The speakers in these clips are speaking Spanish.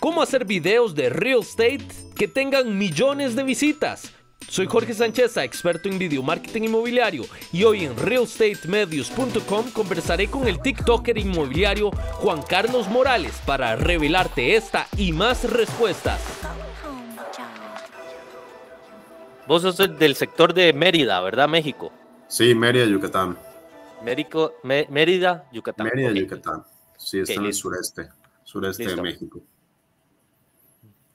cómo hacer videos de real estate que tengan millones de visitas. Soy Jorge Sánchez, experto en video marketing inmobiliario, y hoy en realestatemedios.com conversaré con el TikToker inmobiliario Juan Carlos Morales para revelarte esta y más respuestas. Vos sos del sector de Mérida, ¿verdad, México? Sí, Mérida, Yucatán. Mérida, Yucatán. Mérida, Yucatán. Sí, está en el sureste, sureste de México.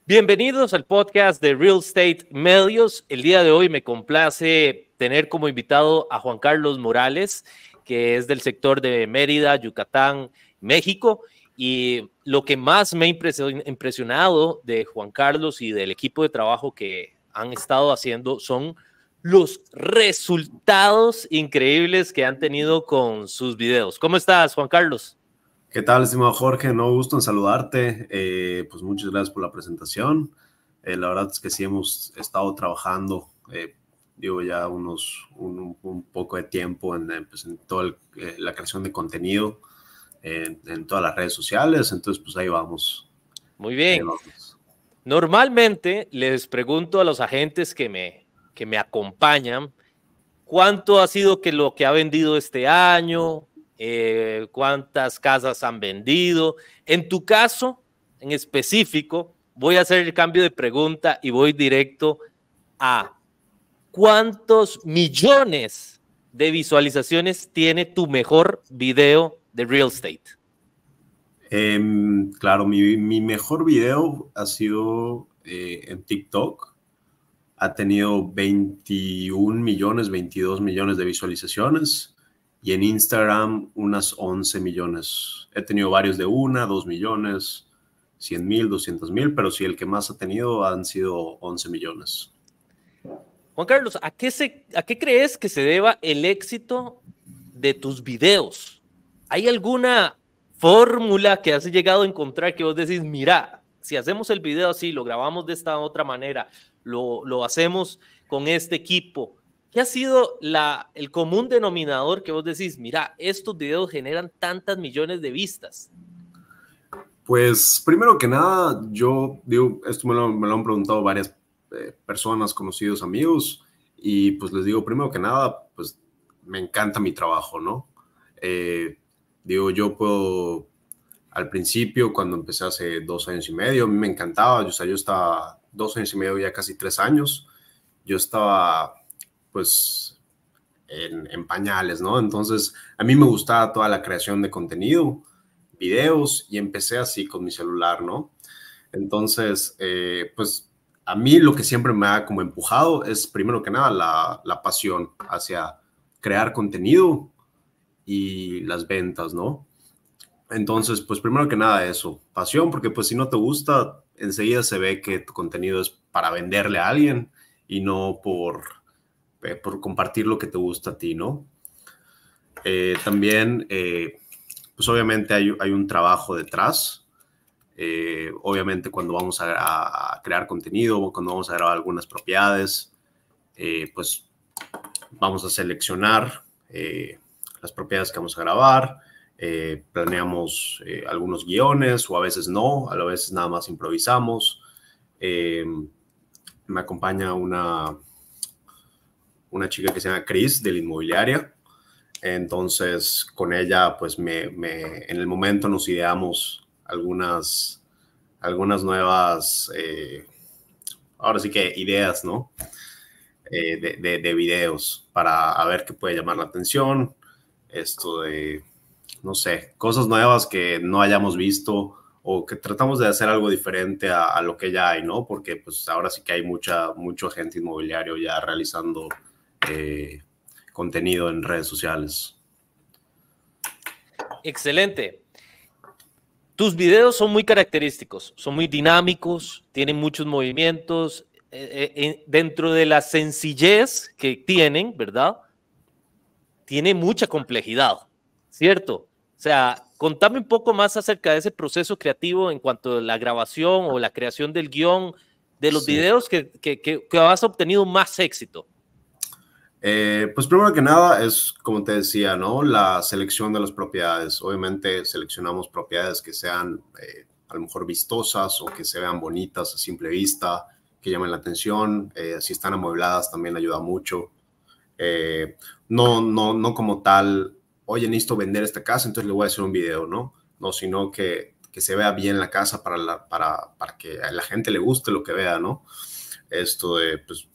Bienvenidos al podcast de Real Estate Medios. El día de hoy me complace tener como invitado a Juan Carlos Morales, que es del sector de Mérida, Yucatán, México. Y lo que más me ha impresionado de Juan Carlos y del equipo de trabajo que han estado haciendo son los resultados increíbles que han tenido con sus videos. ¿Cómo estás, Juan Carlos? ¿Qué tal, estimado Jorge? No gusto en saludarte. Eh, pues muchas gracias por la presentación. Eh, la verdad es que sí hemos estado trabajando, eh, digo, ya unos, un, poco de tiempo en, pues, toda la creación de contenido, en, todas las redes sociales. Entonces, pues ahí vamos. Muy bien. Normalmente les pregunto a los agentes que me, que me acompañan, ¿cuánto ha sido que lo que ha vendido este año? Eh, cuántas casas han vendido. En tu caso, en específico, voy a hacer el cambio de pregunta y voy directo a cuántos millones de visualizaciones tiene tu mejor video de real estate. Em, claro, mi, mejor video ha sido eh, en TikTok. Ha tenido 21 millones, 22 millones de visualizaciones y en Instagram unas 11 millones. He tenido varios de una, 2 millones, 100 mil, 200 mil, pero sí el que más ha tenido han sido 11 millones. Juan Carlos, ¿a qué, ¿a qué crees que se deba el éxito de tus videos? ¿Hay alguna fórmula que has llegado a encontrar que vos decís, mira, si hacemos el video así, lo grabamos de esta otra manera, lo, lo hacemos con este equipo, ¿Qué ha sido el común denominador que vos decís, mira, estos videos generan tantas millones de vistas? Pues primero que nada, yo digo, esto me lo, me lo han preguntado varias eh, personas, conocidos, amigos, y pues les digo, primero que nada, pues me encanta mi trabajo, ¿no? Eh, digo, yo puedo, al principio, cuando empecé hace dos años y medio, a mí me encantaba, o sea, yo estaba dos años y medio, ya casi tres años, yo estaba pues en, pañales, ¿no? Entonces, a mí me gustaba toda la creación de contenido, videos, y empecé así con mi celular, ¿no? Entonces, eh, pues a mí lo que siempre me ha como empujado es, primero que nada, la, la pasión hacia crear contenido y las ventas, ¿no? Entonces, pues primero que nada eso, pasión, porque pues si no te gusta, enseguida se ve que tu contenido es para venderle a alguien y no por eh, por compartir lo que te gusta a ti, ¿no? Eh, también, eh, pues obviamente hay, un trabajo detrás. obviamente cuando vamos a, crear contenido, cuando vamos a grabar algunas propiedades, pues vamos a seleccionar las propiedades que vamos a grabar, planeamos algunos guiones o a veces no, a veces nada más improvisamos. me acompaña una una chica que se llama Chris la inmobiliaria. Entonces, con ella, pues me, en el momento nos ideamos algunas, algunas nuevas, eh, ahora sí que ideas, ¿no? Eh, de, de, videos para ver qué puede llamar la atención, esto de, no sé, cosas nuevas que no hayamos visto o que tratamos de hacer algo diferente a, a lo que ya hay, ¿no? Porque pues ahora sí que hay mucha, mucho agente inmobiliario ya realizando eh, contenido en redes sociales. Excelente. Tus videos son muy característicos, son muy dinámicos, tienen muchos movimientos. Eh, eh, dentro de la sencillez que tienen, ¿verdad? Tiene mucha complejidad, ¿cierto? O sea, contame un poco más acerca de ese proceso creativo en cuanto a la grabación o la creación del guión de los videos que, que, que has obtenido más éxito. Eh, pues primero que nada es, como te decía, ¿no? La selección de las propiedades. Obviamente seleccionamos propiedades que sean eh, a lo mejor vistosas o que se vean bonitas a simple vista, que llamen la atención. Eh, si están amuebladas también ayuda mucho. no, no, no como tal, oye, necesito vender esta casa, entonces le voy a hacer un video, ¿no? No, sino que, que se vea bien la casa para, la, para, para que a la gente le guste lo que vea, ¿no? Esto de, pues,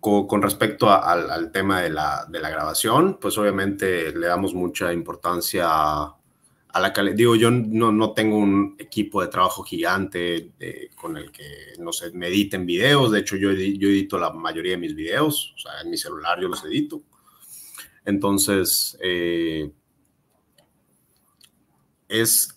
con, respecto al, tema de la, de la, grabación, pues obviamente le damos mucha importancia a, la calidad. Digo, yo no, no, tengo un equipo de trabajo gigante con el que, no sé, me editen videos. De hecho, yo, yo edito la mayoría de mis videos. O sea, en mi celular yo los edito. Entonces, eh, es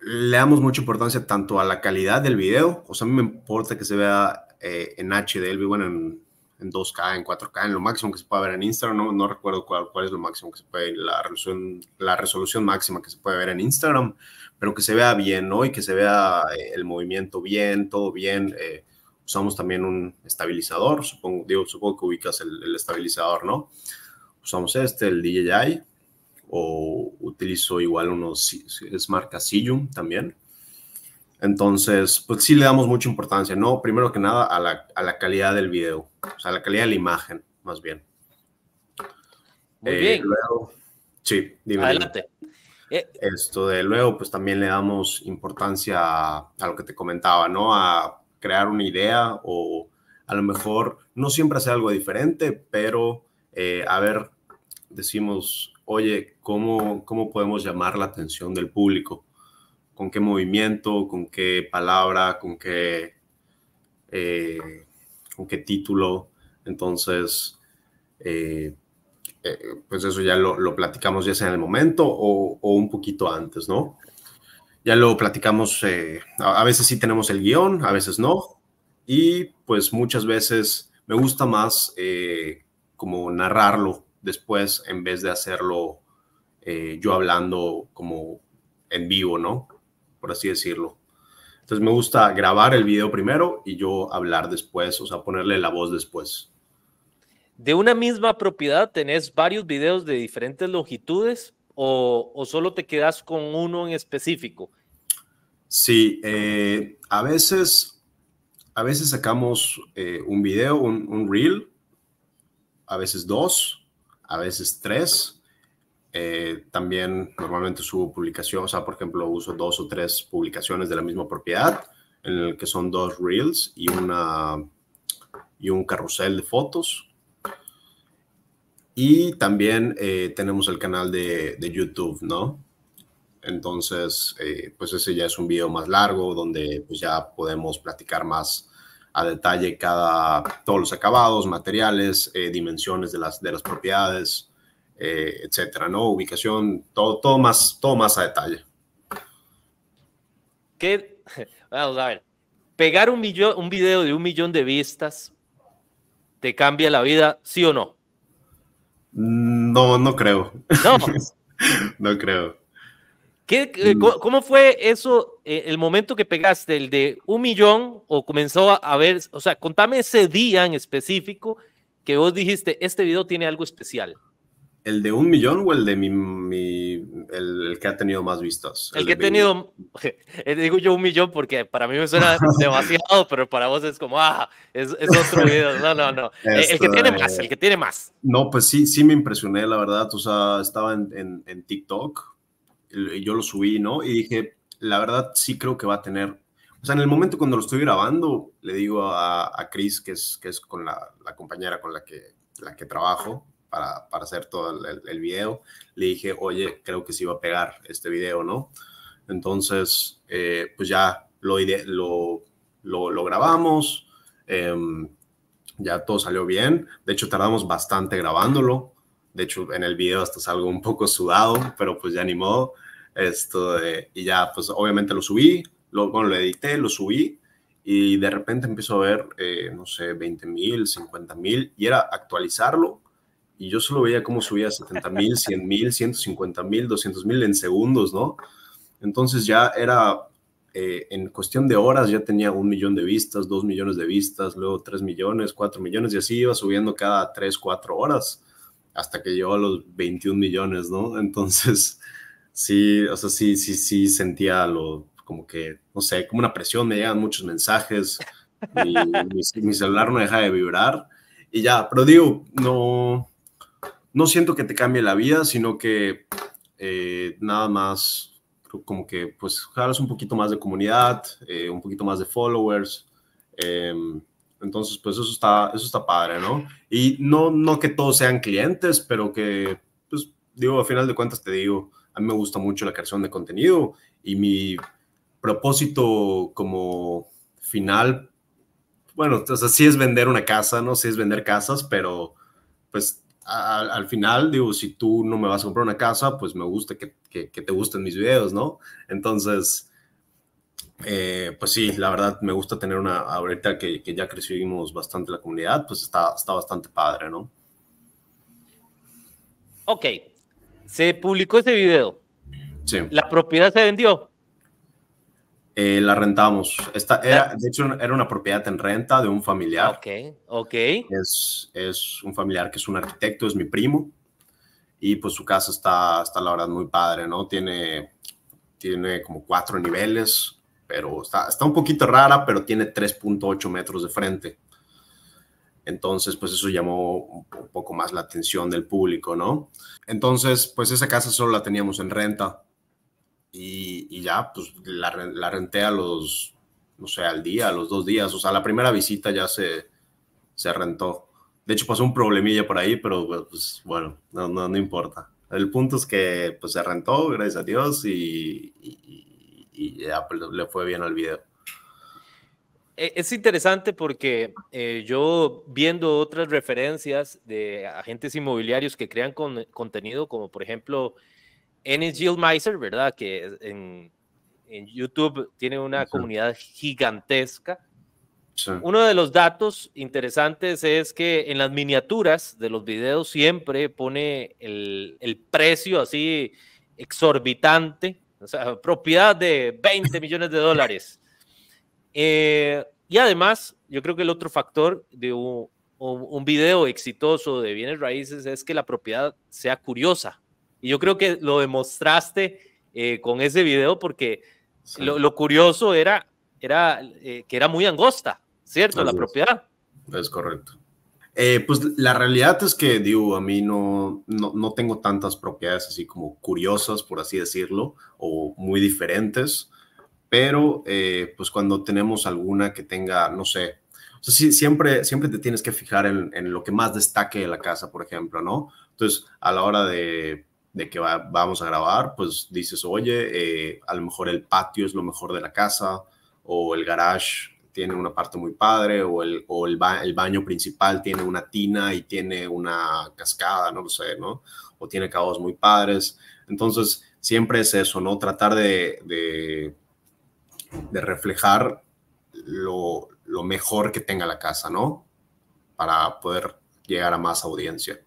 le damos mucha importancia tanto a la calidad del video, o sea, a mí me importa que se vea eh, en HD, bueno, en, en 2K, en 4K, en lo máximo que se puede ver en Instagram. No, no recuerdo cuál, cuál es lo máximo que se puede, la resolución, la resolución máxima que se puede ver en Instagram, pero que se vea bien, ¿no? Y que se vea eh, el movimiento bien, todo bien. Eh, usamos también un estabilizador, supongo, digo, supongo que ubicas el, estabilizador, ¿no? Usamos este, el DJI, o utilizo igual unos, es marca Sillum también entonces, pues sí le damos mucha importancia, ¿no? Primero que nada a la, a la calidad del video, o sea, a la calidad de la imagen, más bien. Muy eh, bien. sí, dime. Adelante. Eh, Esto de luego, pues también le damos importancia a, lo que te comentaba, ¿no? A crear una idea o a lo mejor no siempre hacer algo diferente, pero eh, a ver, decimos, oye, ¿cómo, ¿cómo podemos llamar la atención del público? con qué movimiento, con qué palabra, con qué, eh, con qué título. Entonces, eh, eh, pues eso ya lo, platicamos ya sea en el momento o, un poquito antes, ¿no? Ya lo platicamos, a, a veces sí tenemos el guión, a veces no, y pues muchas veces me gusta más como narrarlo después en vez de hacerlo yo hablando como en vivo, ¿no? por así decirlo. Entonces me gusta grabar el video primero y yo hablar después, o sea, ponerle la voz después. ¿De una misma propiedad tenés varios videos de diferentes longitudes o, solo te quedas con uno en específico? Sí, eh, a veces a veces sacamos eh, un video, un, reel, a veces dos, a veces tres, eh, también normalmente subo publicación, o sea, por ejemplo, uso dos o tres publicaciones de la misma propiedad, en el que son dos reels y, una, y un carrusel de fotos. Y también eh, tenemos el canal de, de YouTube, ¿no? Entonces, eh, pues ese ya es un video más largo donde pues ya podemos platicar más a detalle cada, todos los acabados, materiales, dimensiones de las, de las propiedades, eh, etcétera, ¿no? Ubicación, todo, todo, más, a detalle. ¿Qué? a ver. Pegar un, millón, un video de un millón de vistas te cambia la vida, ¿sí o no? No, no creo. No, no creo. Mm. ¿Cómo fue eso, eh, el momento que pegaste, el de un millón o comenzó a, a ver, o sea, contame ese día en específico que vos dijiste, este video tiene algo especial? ¿El de un millón o el de mi, el, que ha tenido más vistas? El, que ha tenido, eh, digo yo un millón porque para mí me suena demasiado, pero para vos es como, ah, es, otro video. No, no, no. Eh, el que este, tiene más, el que tiene más. No, pues sí, sí me impresioné, la verdad. O sea, estaba en, en, TikTok, yo lo subí, ¿no? Y dije, la verdad sí creo que va a tener o sea, en el momento cuando lo estoy grabando, le digo a, a Cris, que es, que es con la, la, compañera con la que, la que trabajo, para, hacer todo el, video, le dije, oye, creo que se iba a pegar este video, ¿no? Entonces, eh, pues ya lo, lo, lo, lo grabamos, em, ya todo salió bien, de hecho tardamos bastante grabándolo, de hecho en el video hasta salgo un poco sudado, pero pues ya ni modo, esto, y ya pues obviamente lo subí, lo, bueno, lo edité, lo subí, y de repente empiezo a ver, eh, no sé, 20 mil, 50 mil, y era actualizarlo y yo solo veía cómo subía 70 mil, 100 mil, 150 mil, 200 mil en segundos, ¿no? Entonces ya era, eh, en cuestión de horas ya tenía un millón de vistas, dos millones de vistas, luego tres millones, cuatro millones y así iba subiendo cada tres, cuatro horas hasta que llegó a los 21 millones, ¿no? Entonces, sí, o sea, sí, sí, sí sentía lo, como que, no sé, como una presión, me llegan muchos mensajes, mi, mi, mi celular no deja de vibrar y ya, pero digo, no, no siento que te cambie la vida, sino que eh, nada más como que pues jalas un poquito más de comunidad, eh, un poquito más de followers. Em, entonces, pues eso está, eso está padre, ¿no? Y no, no que todos sean clientes, pero que, pues digo, a final de cuentas te digo, a mí me gusta mucho la creación de contenido y mi propósito como final, bueno, o sea, sí es vender una casa, ¿no? Sí es vender casas, pero pues al, final, digo, si tú no me vas a comprar una casa, pues me gusta que, te gusten mis videos, ¿no? Entonces, eh, pues sí, la verdad me gusta tener una, ahorita que, que ya crecimos bastante la comunidad, pues está, está bastante padre, ¿no? Ok, se publicó ese video. Sí. La propiedad se vendió. Eh, la rentamos. Esta era, de hecho, era una propiedad en renta de un familiar. Ok, ok. Es, un familiar que es un arquitecto, es mi primo. Y pues su casa está, está la verdad, muy padre, ¿no? Tiene, tiene como cuatro niveles, pero está, está un poquito rara, pero tiene 3.8 metros de frente. Entonces, pues eso llamó un poco más la atención del público, ¿no? Entonces, pues esa casa solo la teníamos en renta y, ya, pues la, renté a los, no sé, al día, a los dos días, o sea, la primera visita ya se, se rentó. De hecho, pasó un problemilla por ahí, pero pues, pues bueno, no, no, importa. El punto es que pues se rentó, gracias a Dios, y, y, ya pues, le fue bien al video. E, es interesante porque eh, yo viendo otras referencias de agentes inmobiliarios que crean con, contenido, como por ejemplo Enes Meiser, ¿verdad? Que en, YouTube tiene una comunidad gigantesca. Uno de los datos interesantes es que en las miniaturas de los videos siempre pone el, precio así exorbitante, o sea, propiedad de 20 millones de dólares. Eh, y además, yo creo que el otro factor de un, un, video exitoso de bienes raíces es que la propiedad sea curiosa, y yo creo que lo demostraste eh, con ese video porque lo, curioso era, era eh, que era muy angosta, ¿cierto? la propiedad. Es correcto. Eh, pues la realidad es que, digo, a mí no, no, no, tengo tantas propiedades así como curiosas, por así decirlo, o muy diferentes, pero pues cuando tenemos alguna que tenga, no sé, siempre, siempre te tienes que fijar en, en, lo que más destaque de la casa, por ejemplo, ¿no? Entonces, a la hora de de que vamos a grabar, pues dices, oye, eh, a lo mejor el patio es lo mejor de la casa, o el garage tiene una parte muy padre, o el, el, baño principal tiene una tina y tiene una cascada, no lo sé, ¿no? O tiene acabados muy padres. Entonces, siempre es eso, ¿no? Tratar de, de, reflejar lo, lo mejor que tenga la casa, ¿no? Para poder llegar a más audiencia.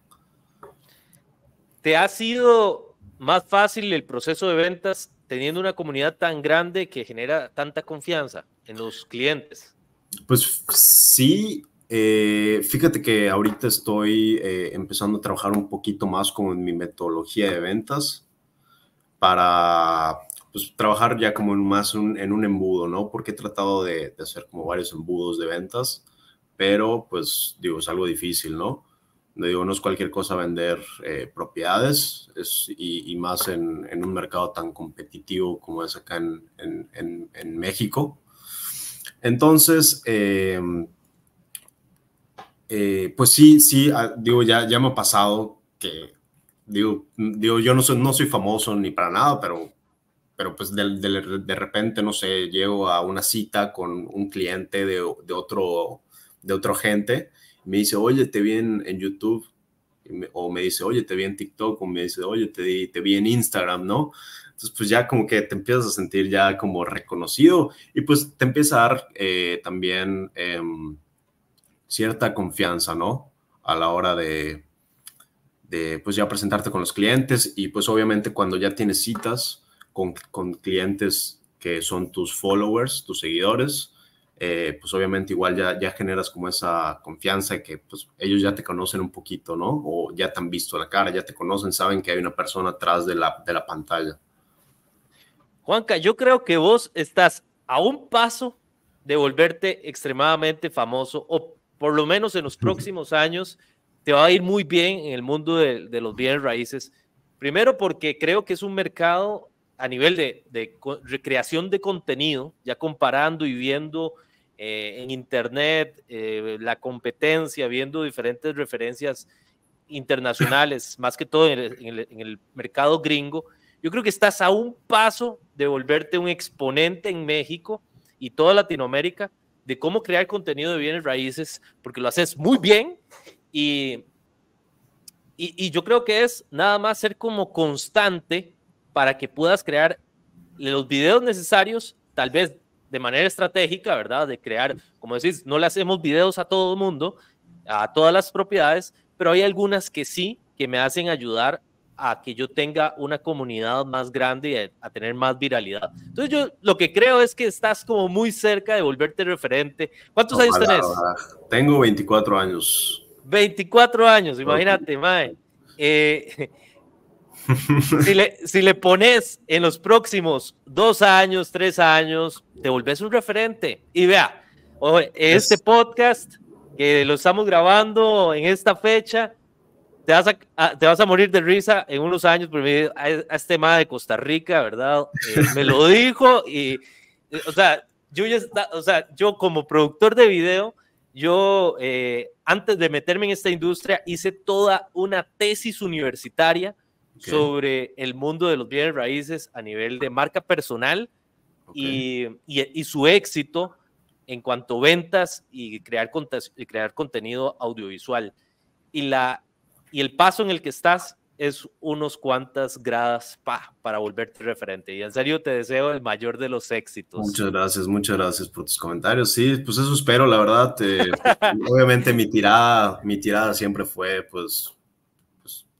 ¿Te ha sido más fácil el proceso de ventas teniendo una comunidad tan grande que genera tanta confianza en los clientes? Pues sí, eh, fíjate que ahorita estoy eh, empezando a trabajar un poquito más con mi metodología de ventas para pues, trabajar ya como en más en un embudo, ¿no? Porque he tratado de, hacer como varios embudos de ventas, pero pues digo, es algo difícil, ¿no? digo, no es cualquier cosa vender eh, propiedades y, más en, un mercado tan competitivo como es acá en, en, México. Entonces, eh, eh, pues sí, sí, ah, digo, ya, ya me ha pasado que, digo, yo no soy, no soy famoso ni para nada, pero, pero pues de, repente, no sé, llego a una cita con un cliente de, de otro, de otro gente me dice, oye, te vi en, YouTube, o me dice, oye, te vi en TikTok, o me dice, oye, te, vi en Instagram, ¿no? Entonces, pues ya como que te empiezas a sentir ya como reconocido y pues te empieza a dar eh, también em, cierta confianza, ¿no? A la hora de, de, pues ya presentarte con los clientes y pues obviamente cuando ya tienes citas con, con clientes que son tus followers, tus seguidores, eh, pues obviamente igual ya, ya generas como esa confianza y que pues ellos ya te conocen un poquito, ¿no? O ya te han visto la cara, ya te conocen, saben que hay una persona atrás de la, de la pantalla. Juanca, yo creo que vos estás a un paso de volverte extremadamente famoso, o por lo menos en los próximos años te va a ir muy bien en el mundo de, de los bienes raíces. Primero porque creo que es un mercado a nivel de, recreación de contenido, ya comparando y viendo eh, en Internet, eh, la competencia, viendo diferentes referencias internacionales, más que todo en el, mercado gringo, yo creo que estás a un paso de volverte un exponente en México y toda Latinoamérica de cómo crear contenido de bienes raíces, porque lo haces muy bien y, y yo creo que es nada más ser como constante para que puedas crear los videos necesarios, tal vez de manera estratégica, ¿verdad? De crear, como decís, no le hacemos videos a todo el mundo, a todas las propiedades, pero hay algunas que sí, que me hacen ayudar a que yo tenga una comunidad más grande y a tener más viralidad. Entonces yo lo que creo es que estás como muy cerca de volverte referente. ¿Cuántos años tenés? Tengo 24 años. 24 años, imagínate, Mae. Eh, si, le, si le pones en los próximos dos años, tres años, te volvés un referente. Y vea, este podcast que lo estamos grabando en esta fecha, te vas a, te vas a morir de risa en unos años, a, este tema de Costa Rica, ¿verdad? Eh, me lo dijo y, eh, o sea, yo ya o sea, yo como productor de video, yo eh, antes de meterme en esta industria hice toda una tesis universitaria sobre el mundo de los bienes raíces a nivel de marca personal y, y, su éxito en cuanto a ventas y crear, y crear contenido audiovisual. Y, la, y el paso en el que estás es unos cuantas gradas pa, para volverte referente. Y en serio te deseo el mayor de los éxitos. Muchas gracias, muchas gracias por tus comentarios. Sí, pues eso espero, la verdad. Eh, pues, obviamente mi tirada, mi tirada siempre fue pues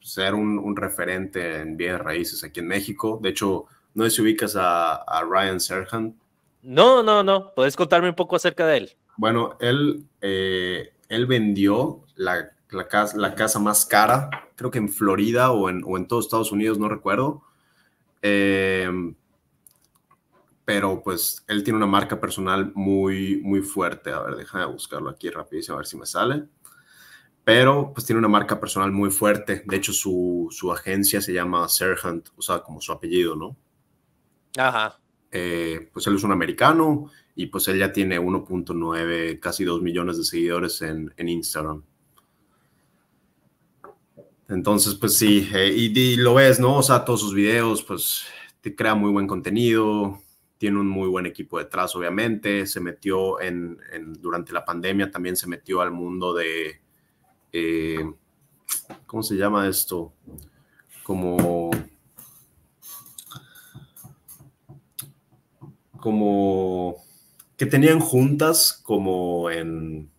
ser un, referente en bienes raíces aquí en México. De hecho, no sé si ubicas a, Ryan Serhan. No, no, no. ¿Podés contarme un poco acerca de él? Bueno, él, eh, él vendió la, la, casa, la, casa, más cara, creo que en Florida o en, o en todos Estados Unidos, no recuerdo. Eh, pero pues él tiene una marca personal muy, muy fuerte. A ver, déjame buscarlo aquí rapidísimo, a ver si me sale pero pues tiene una marca personal muy fuerte. De hecho, su, agencia se llama Serhant, o sea, como su apellido, ¿no? Ajá. Eh, pues él es un americano y pues él ya tiene 1.9, casi 2 millones de seguidores en, Instagram. Entonces, pues sí, eh, y, lo ves, ¿no? O sea, todos sus videos, pues te crea muy buen contenido, tiene un muy buen equipo detrás, obviamente, se metió en durante la pandemia, también se metió al mundo de, eh, ¿cómo se llama esto? Como, como, que tenían juntas como en,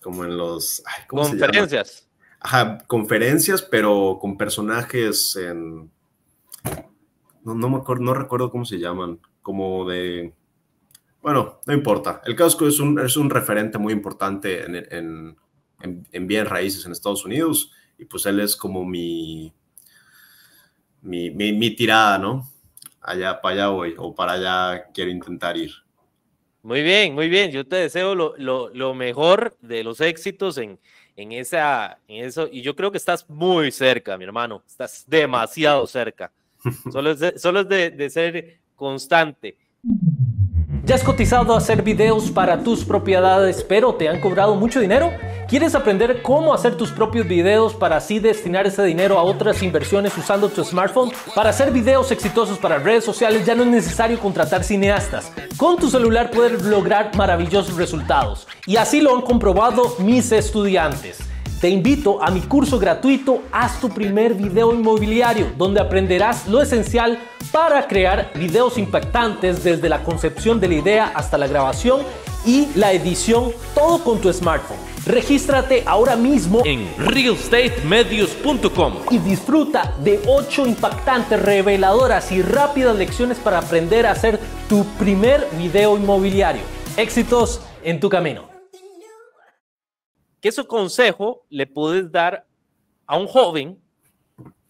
como en los... conferencias. Ajá, conferencias, pero con personajes en... No, me no recuerdo cómo se llaman, como de... Bueno, no importa. El casco es un, es un referente muy importante en en, bien raíces en Estados Unidos y pues él es como mi, mi, mi, tirada, ¿no? Allá para allá voy o para allá quiero intentar ir. Muy bien, muy bien. Yo te deseo lo, lo, lo mejor de los éxitos en, en, esa, en eso. Y yo creo que estás muy cerca, mi hermano. Estás demasiado cerca. Solo es solo es de, de ser constante. ¿Ya has cotizado hacer videos para tus propiedades, pero te han cobrado mucho dinero? ¿Quieres aprender cómo hacer tus propios videos para así destinar ese dinero a otras inversiones usando tu smartphone? Para hacer videos exitosos para redes sociales ya no es necesario contratar cineastas. Con tu celular puedes lograr maravillosos resultados. Y así lo han comprobado mis estudiantes. Te invito a mi curso gratuito Haz tu primer video inmobiliario, donde aprenderás lo esencial para crear videos impactantes desde la concepción de la idea hasta la grabación y la edición, todo con tu smartphone. Regístrate ahora mismo en realestatemedios.com y disfruta de ocho impactantes, reveladoras y rápidas lecciones para aprender a hacer tu primer video inmobiliario. Éxitos en tu camino. ¿Qué su consejo le puedes dar a un joven?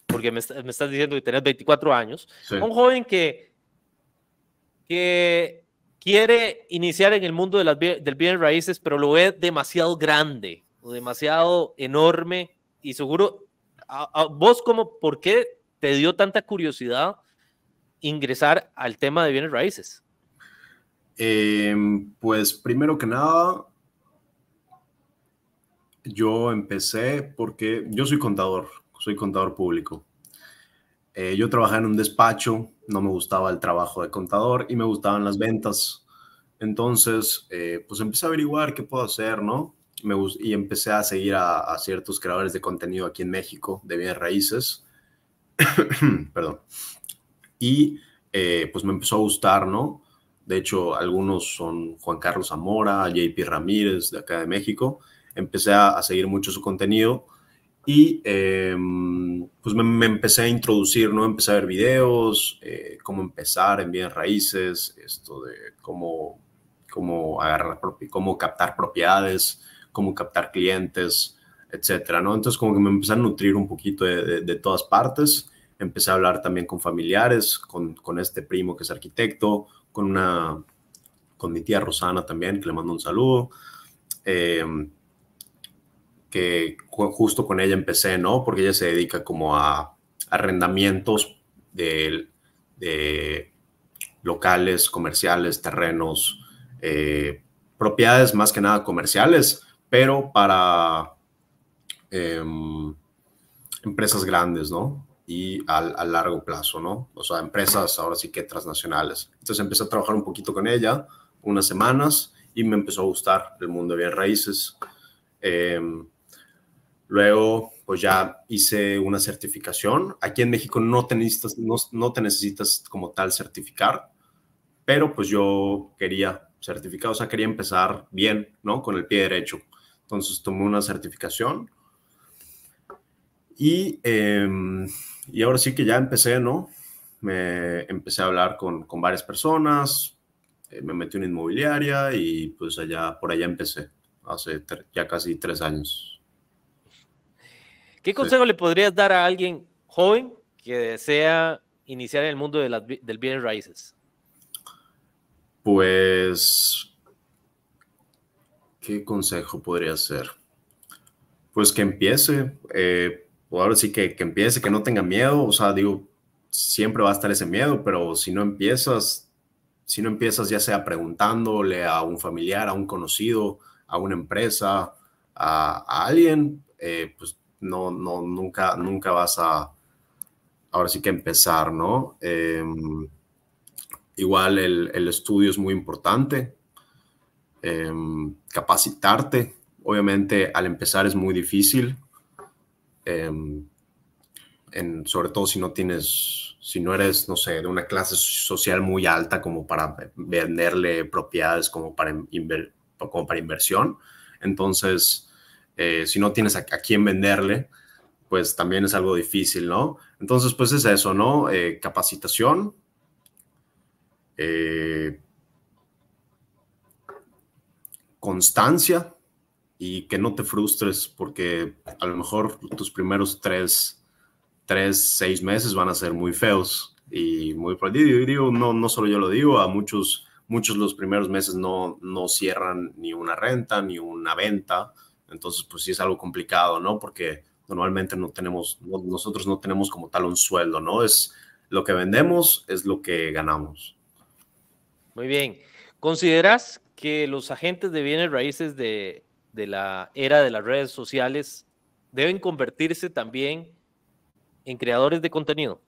Porque me, estás diciendo que tenés 24 años. un joven que, que quiere iniciar en el mundo de las, del bienes raíces, pero lo ve demasiado grande o demasiado enorme y seguro, a, vos como, ¿por qué te dio tanta curiosidad ingresar al tema de bienes raíces? Em, pues primero que nada, yo empecé porque yo soy contador, soy contador público. Eh, yo trabajaba en un despacho, no me gustaba el trabajo de contador y me gustaban las ventas. Entonces, eh, pues empecé a averiguar qué puedo hacer, ¿no? y empecé a seguir a, ciertos creadores de contenido aquí en México, de bienes raíces. Perdón. Y eh, pues me empezó a gustar, ¿no? De hecho, algunos son Juan Carlos Zamora, JP Ramírez, de acá de México. Empecé a, a seguir mucho su contenido y em, pues me, empecé a introducir, ¿no? Empecé a ver videos, eh, cómo empezar en bienes raíces, esto de cómo, cómo agarrar, cómo captar propiedades, cómo captar clientes, etcétera, ¿no? Entonces como que me empecé a nutrir un poquito de, de, todas partes. Empecé a hablar también con familiares, con, con este primo que es arquitecto, con una con mi tía Rosana también, que le mando un saludo. Eh, que justo con ella empecé, ¿no? Porque ella se dedica como a arrendamientos de, locales, comerciales, terrenos, eh, propiedades más que nada comerciales, pero para em, empresas grandes, ¿no? Y a, largo plazo, ¿no? O sea, empresas ahora sí que transnacionales. Entonces empecé a trabajar un poquito con ella, unas semanas, y me empezó a gustar el mundo de bien raíces. Em, Luego, pues ya hice una certificación. Aquí en México no te necesitas, no, no te necesitas como tal certificar, pero pues yo quería certificar, o sea, quería empezar bien, ¿no? Con el pie derecho. Entonces tomé una certificación y, em, y ahora sí que ya empecé, ¿no? Me empecé a hablar con, con varias personas, eh, me metí en una inmobiliaria y pues allá, por allá empecé, hace ya casi tres años. ¿Qué consejo le podrías dar a alguien joven que desea iniciar en el mundo de del bienes raíces? Pues, ¿qué consejo podría ser? Pues que empiece, eh, ahora sí que, empiece, que no tenga miedo, o sea, digo, siempre va a estar ese miedo, pero si no empiezas, si no empiezas ya sea preguntándole a un familiar, a un conocido, a una empresa, a, alguien, eh, pues no, no, nunca, nunca vas a, ahora sí que empezar, ¿no? Em, igual el, estudio es muy importante, em, capacitarte, obviamente al empezar es muy difícil, em, sobre todo si no tienes, si no eres, no sé, de una clase social muy alta como para venderle propiedades, como para, como para inversión, entonces eh, si no tienes a, a, quién venderle, pues también es algo difícil, ¿no? Entonces, pues es eso, ¿no? Eh, capacitación. Eh, constancia y que no te frustres porque a lo mejor tus primeros tres, tres seis meses van a ser muy feos y muy digo, no, no solo yo lo digo, a muchos, muchos los primeros meses no, no cierran ni una renta, ni una venta, entonces, pues sí es algo complicado, ¿no? Porque normalmente no tenemos, nosotros no tenemos como tal un sueldo, ¿no? Es lo que vendemos, es lo que ganamos. Muy bien. ¿Consideras que los agentes de bienes raíces de la era de las redes sociales deben convertirse también en creadores de contenido?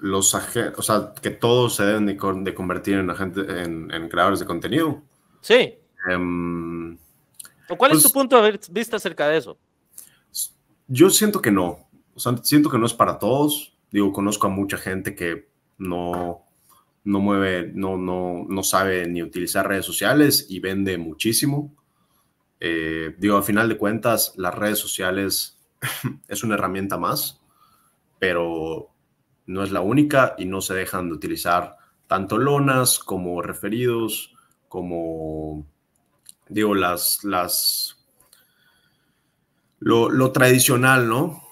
los o sea, que todos se deben de, convertir en, en, en, creadores de contenido. Sí. Em, ¿O ¿Cuál es pues tu punto de vista acerca de eso? Yo siento que no. O sea, siento que no es para todos. Digo, conozco a mucha gente que no, no mueve, no, no, no sabe ni utilizar redes sociales y vende muchísimo. Eh, digo, al final de cuentas, las redes sociales es una herramienta más, pero no es la única y no se dejan de utilizar tanto lonas como referidos, como, digo, las, las, lo, tradicional, ¿no?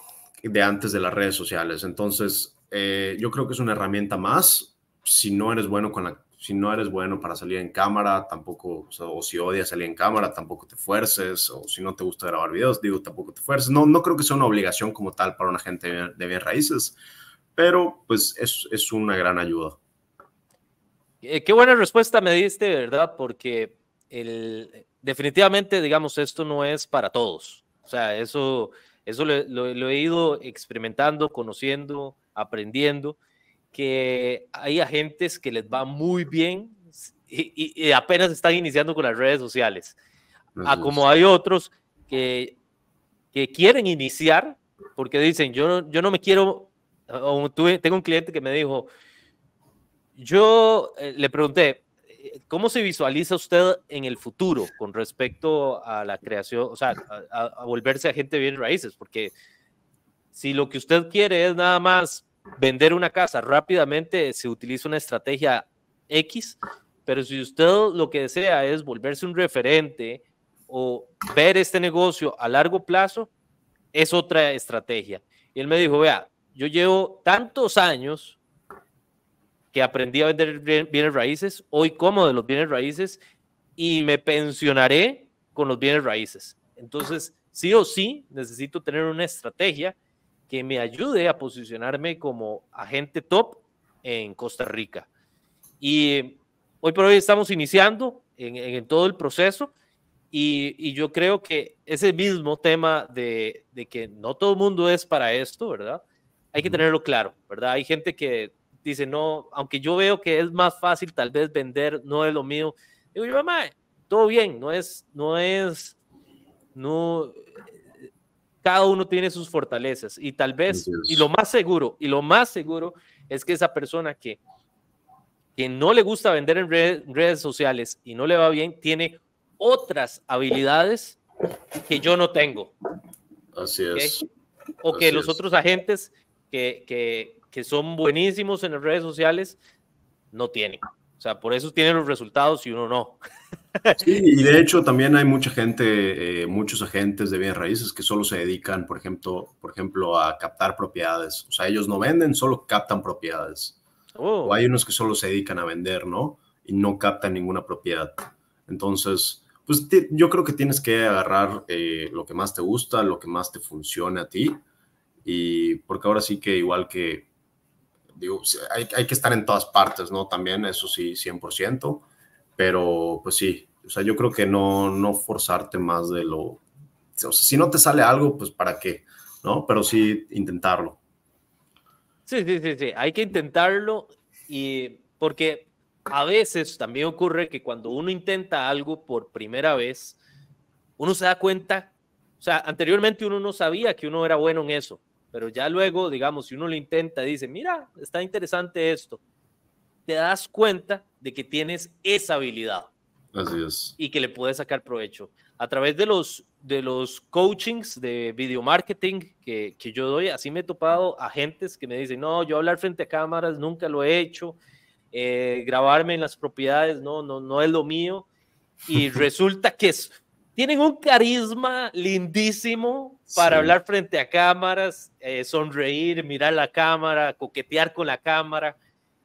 De antes de las redes sociales. Entonces, eh, yo creo que es una herramienta más. Si no eres bueno con la, si no eres bueno para salir en cámara, tampoco, o, si odias salir en cámara, tampoco te fuerces, o si no te gusta grabar videos, digo, tampoco te fuerces. No, no creo que sea una obligación como tal para una gente de de bien raíces, pero pues es, es una gran ayuda. Eh, qué buena respuesta me diste, ¿verdad? Porque el, definitivamente, digamos, esto no es para todos. O sea, eso, eso lo, he ido experimentando, conociendo, aprendiendo, que hay agentes que les va muy bien y, y, apenas están iniciando con las redes sociales. A como hay otros que, que quieren iniciar porque dicen, yo, yo no me quiero tengo un cliente que me dijo, yo eh, le pregunté, ¿cómo se visualiza usted en el futuro con respecto a la creación, o sea, a, volverse agente gente bien raíces? Porque si lo que usted quiere es nada más vender una casa rápidamente, se utiliza una estrategia X, pero si usted lo que desea es volverse un referente o ver este negocio a largo plazo, es otra estrategia. Y él me dijo, vea, yo llevo tantos años que aprendí a vender bienes raíces, hoy como de los bienes raíces y me pensionaré con los bienes raíces. Entonces, sí o sí, necesito tener una estrategia que me ayude a posicionarme como agente top en Costa Rica. Y hoy por hoy estamos iniciando en, todo el proceso y, yo creo que ese mismo tema de, de que no todo el mundo es para esto, ¿verdad? hay que tenerlo claro, ¿verdad? Hay gente que dice, no, aunque yo veo que es más fácil tal vez vender, no es lo mío. Digo yo, mamá, todo bien, no es, no es, no, eh, cada uno tiene sus fortalezas y tal vez, y lo más seguro, y lo más seguro es que esa persona que, que no le gusta vender en redes sociales y no le va bien, tiene otras habilidades que yo no tengo. Así es. O que los otros agentes que, que, son buenísimos en las redes sociales no tienen. O sea, por eso tienen los resultados y uno no. Sí, y de hecho también hay mucha gente, eh, muchos agentes de bien raíces que solo se dedican, por ejemplo, por ejemplo, a captar propiedades. O sea, ellos no venden, solo captan propiedades. Oh. O hay unos que solo se dedican a vender, ¿no? Y no captan ninguna propiedad. Entonces, pues yo creo que tienes que agarrar eh, lo que más te gusta, lo que más te funciona a ti y porque ahora sí que igual que, digo, hay, que estar en todas partes, ¿no? También, eso sí, 100%, pero pues sí, o sea, yo creo que no, no forzarte más de lo, o sea, si no te sale algo, pues para qué, ¿no? Pero sí intentarlo. Sí, sí, sí, sí, hay que intentarlo y porque a veces también ocurre que cuando uno intenta algo por primera vez, uno se da cuenta, o sea, anteriormente uno no sabía que uno era bueno en eso, pero ya luego, digamos, si uno lo intenta dice, mira, está interesante esto, te das cuenta de que tienes esa habilidad. Así es. Y que le puedes sacar provecho. A través de los, de los coachings de video marketing que, yo doy, así me he topado a gentes que me dicen, no, yo hablar frente a cámaras nunca lo he hecho, eh, grabarme en las propiedades, no, no, no es lo mío. Y resulta que es tienen un carisma lindísimo para hablar frente a cámaras, eh, sonreír, mirar la cámara, coquetear con la cámara.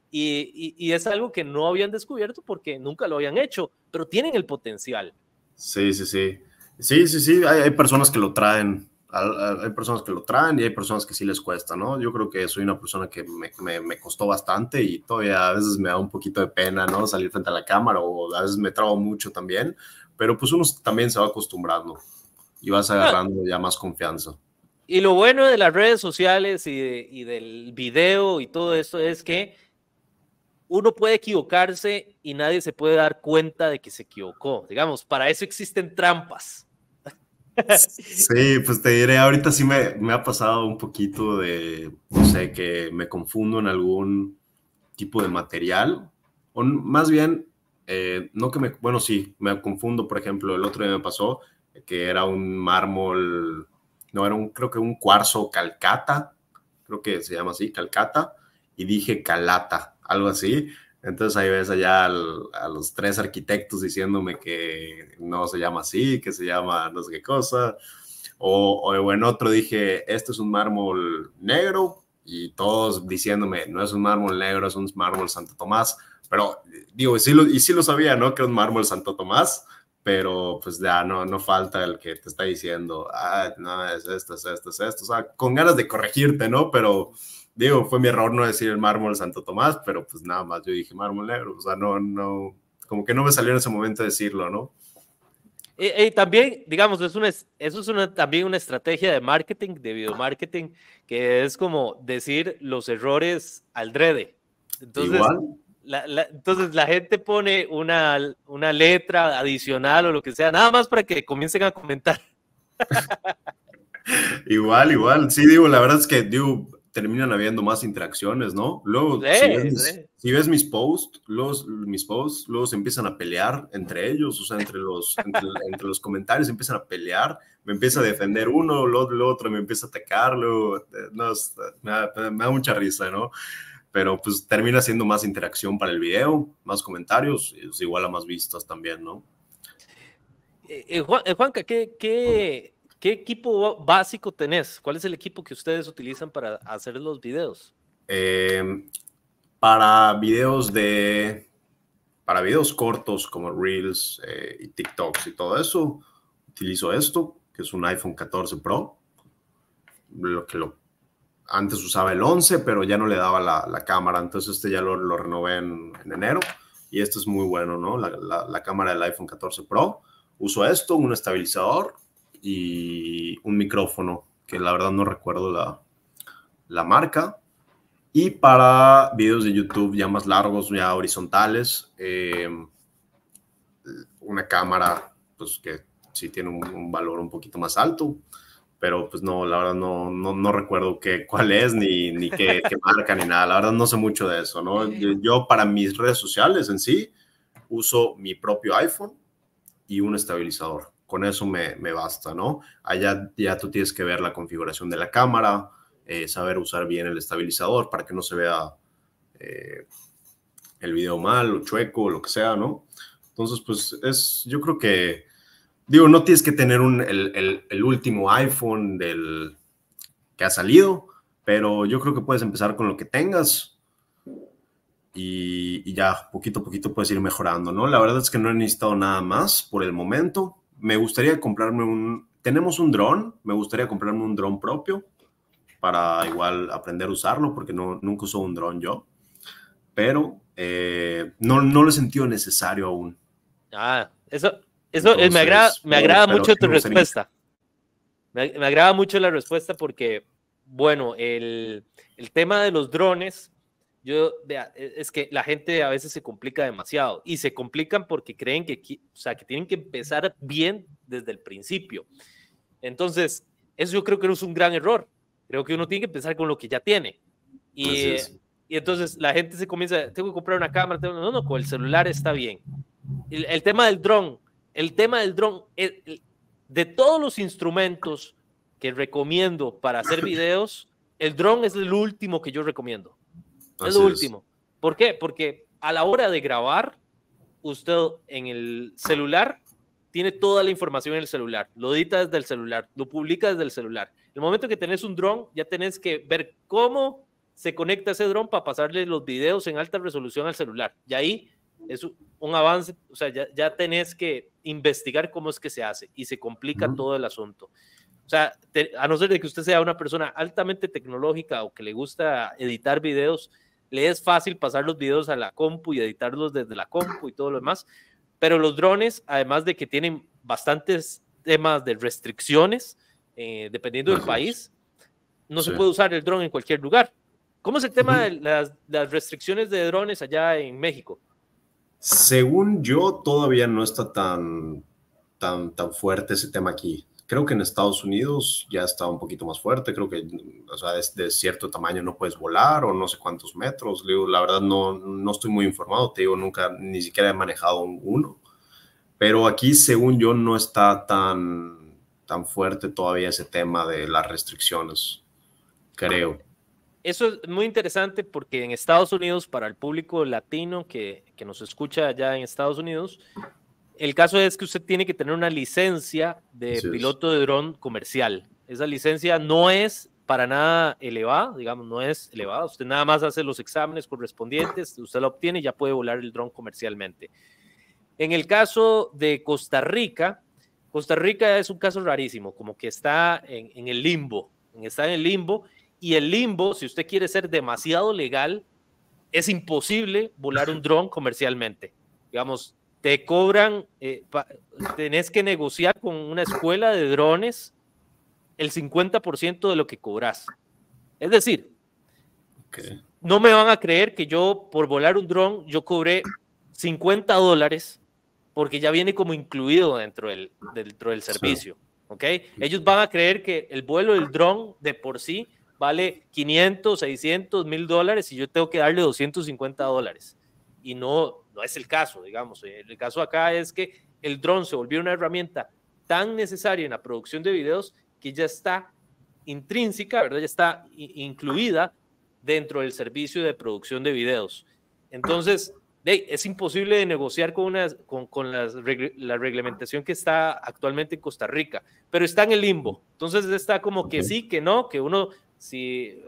Y, es algo que no habían descubierto porque nunca lo habían hecho, pero tienen el potencial. Sí, sí, sí. Sí, sí, sí. Hay, personas que lo traen. Hay personas que lo traen y hay personas que sí les cuesta, ¿no? Yo creo que soy una persona que me, me, costó bastante y todavía a veces me da un poquito de pena, ¿no? Salir frente a la cámara o a veces me trago mucho también, pero pues uno también se va acostumbrando y vas ah. agarrando ya más confianza. Y lo bueno de las redes sociales y, del video y todo esto es que uno puede equivocarse y nadie se puede dar cuenta de que se equivocó. Digamos, para eso existen trampas. Sí, pues te diré, ahorita sí me, me ha pasado un poquito de, no sé, que me confundo en algún tipo de material, o más bien eh, no que me, bueno, sí, me confundo, por ejemplo, el otro día me pasó que era un mármol, no, era un, creo que un cuarzo calcata, creo que se llama así, calcata, y dije calata, algo así. Entonces ahí ves allá a los tres arquitectos diciéndome que no se llama así, que se llama no sé qué cosa. O, o, en otro dije, este es un mármol negro, y todos diciéndome, no es un mármol negro, es un mármol Santo Tomás. Pero digo, y sí lo, sabía, ¿no? Que es mármol Santo Tomás, pero pues ya no, no falta el que te está diciendo, ah, no, es esto, es esto, es esto. O sea, con ganas de corregirte, ¿no? Pero digo, fue mi error no decir el mármol Santo Tomás, pero pues nada más yo dije mármol negro. O sea, no, no, como que no me salió en ese momento decirlo, ¿no? Y, también, digamos, es eso es también una estrategia de marketing, de videomarketing, que es como decir los errores al drede. Entonces, Igual entonces la gente pone una, una letra adicional o lo que sea, nada más para que comiencen a comentar. igual, igual. Sí, digo, la verdad es que digo, terminan habiendo más interacciones, ¿no? Luego, si, ves, mis posts, los, mis posts, luego se empiezan a pelear entre ellos, o sea, entre los, entre, los comentarios empiezan a pelear, me empieza a defender uno, lo, el otro me empieza a atacarlo eh, me da mucha risa, ¿no? pero pues termina siendo más interacción para el video, más comentarios, es igual a más vistas también, ¿no? Eh, eh, eh, Juanca, ¿qué, qué, equipo básico tenés? ¿Cuál es el equipo que ustedes utilizan para hacer los videos? Em, para videos de. Para videos cortos como Reels y TikToks y todo eso, utilizo esto, que es un iPhone 14 Pro, lo que lo antes usaba el 11, pero ya no le daba la, la cámara, entonces este ya lo, lo renové en, enero y esto es muy bueno, ¿no? La, la, cámara del iPhone 14 Pro, uso esto, un estabilizador y un micrófono, que la verdad no recuerdo la, la marca. Y para videos de YouTube ya más largos, ya horizontales, eh, una cámara, pues que sí tiene un valor un poquito más alto pero pues no, la verdad no, no, no recuerdo qué, cuál es, ni, ni qué, marca, ni nada. La verdad no sé mucho de eso, ¿no? Yo, para mis redes sociales en sí uso mi propio iPhone y un estabilizador. Con eso me, me basta, ¿no? Allá ya tú tienes que ver la configuración de la cámara, eh, saber usar bien el estabilizador para que no se vea eh, el video mal o chueco o lo que sea, ¿no? Entonces, pues es, yo creo que Digo, no tienes que tener el, el, último iPhone del que ha salido, pero yo creo que puedes empezar con lo que tengas y, ya poquito a poquito puedes ir mejorando, ¿no? La verdad es que no he necesitado nada más por el momento. Me gustaría comprarme un... Tenemos un dron, me gustaría comprarme un dron propio para igual aprender a usarlo, porque no, nunca uso un dron yo, pero eh, no, no lo he sentido necesario aún. Ah, eso, eso eh, me agrada, me eh, agrada mucho tu respuesta. Me, agrada mucho la respuesta porque, bueno, el, el tema de los drones, yo, e, es que la gente a veces se complica demasiado y se complican porque creen que, o sea, que tienen que empezar bien desde el principio. Entonces, eso yo creo que es un gran error. Creo que uno tiene que empezar con lo que ya tiene. Y, y entonces la gente se comienza, tengo que comprar una cámara, no, no, con el celular está bien. El, el tema del dron, el tema del dron, de todos los instrumentos que recomiendo para hacer videos, el dron es el último que yo recomiendo. es el último. ¿Por qué? Porque a la hora de grabar, usted en el celular tiene toda la información en el celular, lo edita desde el celular, lo publica desde el celular. El momento que tenés un dron, ya tenés que ver cómo se conecta ese dron para pasarle los videos en alta resolución al celular. Y ahí es un avance, o sea, ya, ya tenés que investigar cómo es que se hace y se complica todo el asunto. O sea, a no ser de que usted sea una persona altamente tecnológica o que le gusta editar videos, le es fácil pasar los videos a la compu y editarlos desde la compu y todo lo demás. Pero los drones, además de que tienen bastantes temas de restricciones, eh, dependiendo del país, no se puede usar el drone en cualquier lugar. ¿Cómo es el tema de las restricciones de drones allá en México? Según yo, todavía no está tan, tan, tan fuerte ese tema aquí. Creo que en Estados Unidos ya está un poquito más fuerte. Creo que, o es de cierto tamaño no puedes volar o no sé cuántos metros. la verdad no, no estoy muy informado. Te digo, nunca ni siquiera he manejado uno. Pero aquí, según yo, no está tan, tan fuerte todavía ese tema de las restricciones. Creo eso es muy interesante porque en Estados Unidos, para el público latino que, que nos escucha allá en Estados Unidos, el caso es que usted tiene que tener una licencia de piloto de dron comercial. Esa licencia no es para nada elevada, digamos, no es elevada. Usted nada más hace los exámenes correspondientes, usted la obtiene y ya puede volar el dron comercialmente. En el caso de Costa Rica, Costa Rica es un caso rarísimo, como que está en, en el limbo, está en el limbo y el limbo, si usted quiere ser demasiado legal, es imposible volar un dron comercialmente. Digamos, te cobran, eh, tenés que negociar con una escuela de drones el 50% de lo que cobras. Es decir, no me van a creer que yo por volar un dron, yo cobré 50 dólares porque ya viene como incluido dentro del, dentro del servicio. Ellos van a creer que el vuelo del dron de por sí vale 500, 600, 1000 dólares y yo tengo que darle 250 dólares. Y no, no es el caso, digamos. El caso acá es que el dron se volvió una herramienta tan necesaria en la producción de videos que ya está intrínseca, ¿verdad? Ya está incluida dentro del servicio de producción de videos. Entonces, es imposible de negociar con, una, con, con la, reglamentación que está actualmente en Costa Rica, pero está en el limbo. Entonces está como que sí, que no, que uno si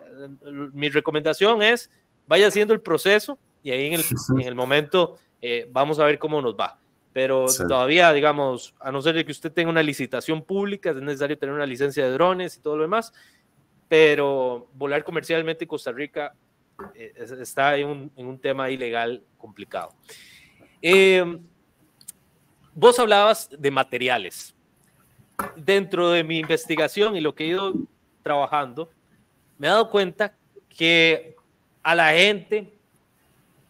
mi recomendación es vaya haciendo el proceso y ahí en el, momento eh, vamos a ver cómo nos va. Pero todavía, digamos, a no ser que usted tenga una licitación pública, es necesario tener una licencia de drones y todo lo demás, pero volar comercialmente en Costa Rica eh, está en un, tema ilegal complicado. Eh, vos hablabas de materiales. Dentro de mi investigación y lo que he ido trabajando, me he dado cuenta que a la gente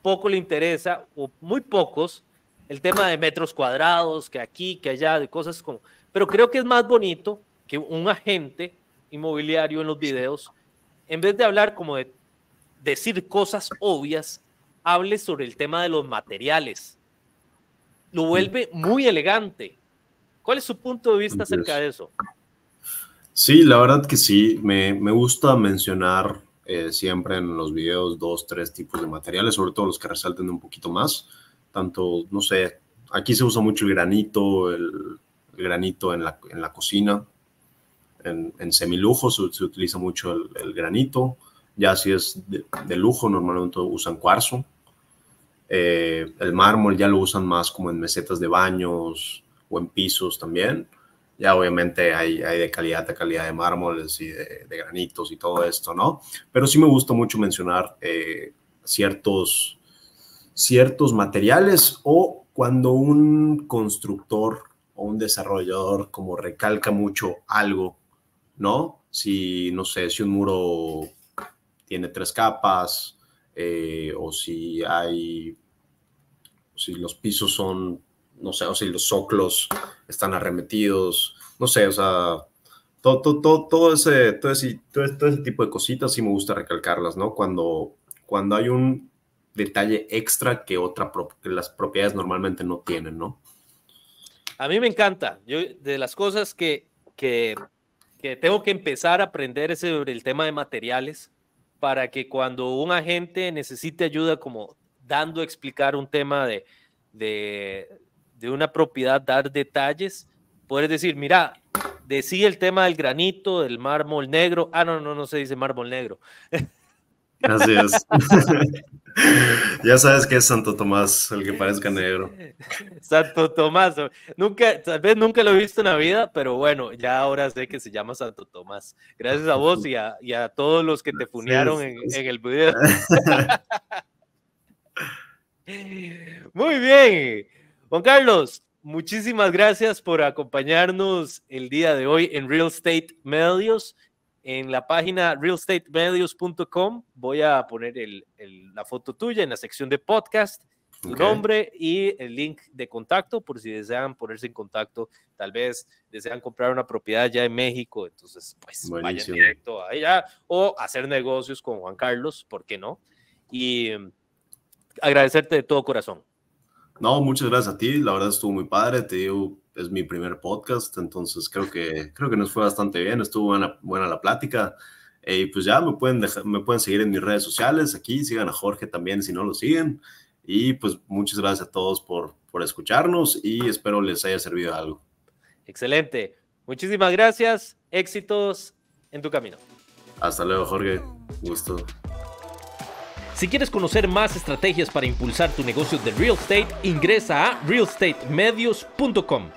poco le interesa, o muy pocos, el tema de metros cuadrados, que aquí, que allá, de cosas como... Pero creo que es más bonito que un agente inmobiliario en los videos, en vez de hablar como de decir cosas obvias, hable sobre el tema de los materiales. Lo vuelve muy elegante. ¿Cuál es su punto de vista acerca de eso? Sí, la verdad que sí. Me, gusta mencionar eh, siempre en los videos dos, tres tipos de materiales, sobre todo los que resalten un poquito más. Tanto, no sé, aquí se usa mucho el granito, el, granito en la, en la cocina. En, en semilujo se, utiliza mucho el, granito. Ya si es de, lujo, normalmente usan cuarzo. Eh, el mármol ya lo usan más como en mesetas de baños o en pisos también ya obviamente hay, de calidad de calidad de mármoles y de, granitos y todo esto, ¿no? Pero sí me gusta mucho mencionar eh, ciertos, ciertos materiales o cuando un constructor o un desarrollador como recalca mucho algo, ¿no? Si, no sé, si un muro tiene tres capas eh, o si hay, si los pisos son no sé, o si los soclos están arremetidos, no sé, o sea, todo, todo, todo, ese, todo, ese, tipo de cositas sí me gusta recalcarlas, ¿no? Cuando, cuando hay un detalle extra que, otra, las propiedades normalmente no tienen, ¿no? A mí me encanta. Yo, de las cosas que, que, tengo que empezar a aprender es sobre el tema de materiales para que cuando un agente necesite ayuda como dando a explicar un tema de, de una propiedad dar detalles, puedes decir, mira, decía el tema del granito, del mármol negro. Ah, no, no, no se dice mármol negro. Así es. ya sabes que es Santo Tomás, el que parezca negro. Santo Tomás. Nunca, tal vez nunca lo he visto en la vida, pero bueno, ya ahora sé que se llama Santo Tomás. Gracias a vos y a, todos los que te funearon en, en el video. Muy bien. Juan Carlos, muchísimas gracias por acompañarnos el día de hoy en Real Estate Medios. En la página realestatemedios.com voy a poner la foto tuya en la sección de podcast, tu nombre y el link de contacto por si desean ponerse en contacto. Tal vez desean comprar una propiedad ya en México, entonces pues vayan directo a ella o hacer negocios con Juan Carlos, ¿por qué no? Y mm, agradecerte de todo corazón. No, muchas gracias a ti. La verdad estuvo muy padre. Te digo, es mi primer podcast, entonces creo que, creo que nos fue bastante bien. Estuvo buena, buena la plática. Eh, y pues ya me pueden, dejar, me pueden seguir en mis redes sociales. Aquí sigan a Jorge también si no lo siguen. Y pues muchas gracias a todos por, por escucharnos y espero les haya servido algo. Excelente. Muchísimas gracias. Éxitos en tu camino. Hasta luego, Jorge. Gusto. Si quieres conocer más estrategias para impulsar tu negocio de real estate, ingresa a realestatemedios.com.